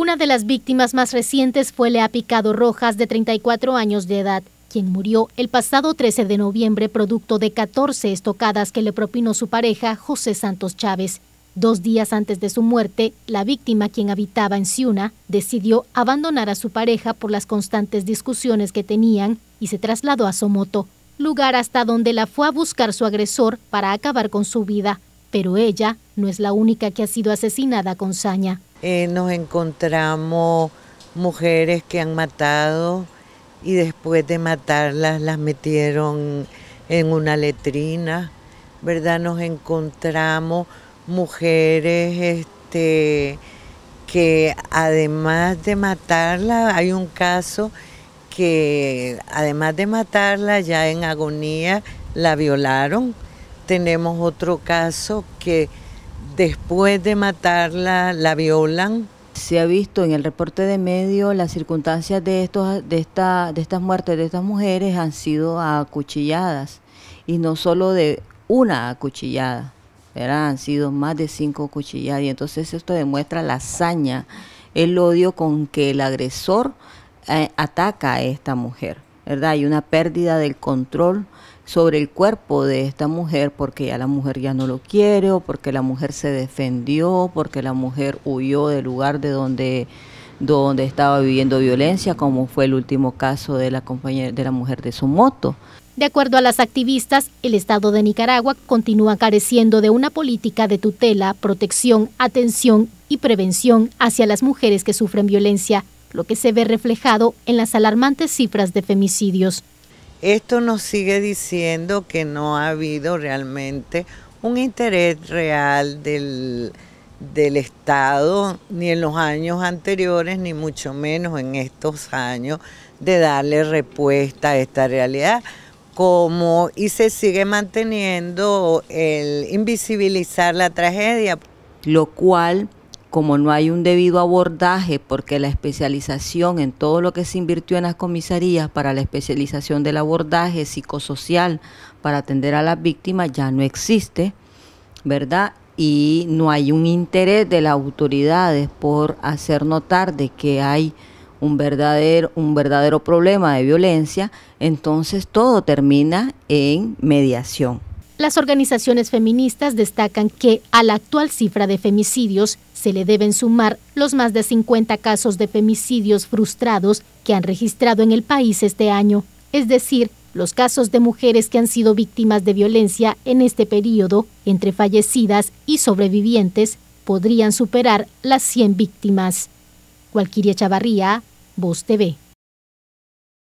Una de las víctimas más recientes fue Lea Picado Rojas, de 34 años de edad, quien murió el pasado 13 de noviembre producto de 14 estocadas que le propinó su pareja José Santos Chávez. Dos días antes de su muerte, la víctima, quien habitaba en Ciuna, decidió abandonar a su pareja por las constantes discusiones que tenían y se trasladó a Somoto, lugar hasta donde la fue a buscar su agresor para acabar con su vida pero ella no es la única que ha sido asesinada con saña. Eh, nos encontramos mujeres que han matado y después de matarlas las metieron en una letrina, ¿verdad? Nos encontramos mujeres este, que además de matarla, hay un caso que además de matarla ya en agonía la violaron. Tenemos otro caso que después de matarla la violan. Se ha visto en el reporte de medio las circunstancias de, estos, de, esta, de estas muertes de estas mujeres han sido acuchilladas y no solo de una acuchillada, han sido más de cinco acuchilladas y entonces esto demuestra la hazaña, el odio con que el agresor eh, ataca a esta mujer. Hay una pérdida del control sobre el cuerpo de esta mujer porque ya la mujer ya no lo quiere o porque la mujer se defendió, porque la mujer huyó del lugar de donde, donde estaba viviendo violencia, como fue el último caso de la compañera de la mujer de moto De acuerdo a las activistas, el Estado de Nicaragua continúa careciendo de una política de tutela, protección, atención y prevención hacia las mujeres que sufren violencia lo que se ve reflejado en las alarmantes cifras de femicidios. Esto nos sigue diciendo que no ha habido realmente un interés real del, del Estado, ni en los años anteriores, ni mucho menos en estos años, de darle respuesta a esta realidad. Como y se sigue manteniendo el invisibilizar la tragedia. Lo cual como no hay un debido abordaje, porque la especialización en todo lo que se invirtió en las comisarías para la especialización del abordaje psicosocial para atender a las víctimas ya no existe, ¿verdad? Y no hay un interés de las autoridades por hacer notar de que hay un verdadero, un verdadero problema de violencia, entonces todo termina en mediación. Las organizaciones feministas destacan que a la actual cifra de femicidios se le deben sumar los más de 50 casos de femicidios frustrados que han registrado en el país este año, es decir, los casos de mujeres que han sido víctimas de violencia en este periodo, entre fallecidas y sobrevivientes, podrían superar las 100 víctimas. Cualquier Chavarría, Voz TV.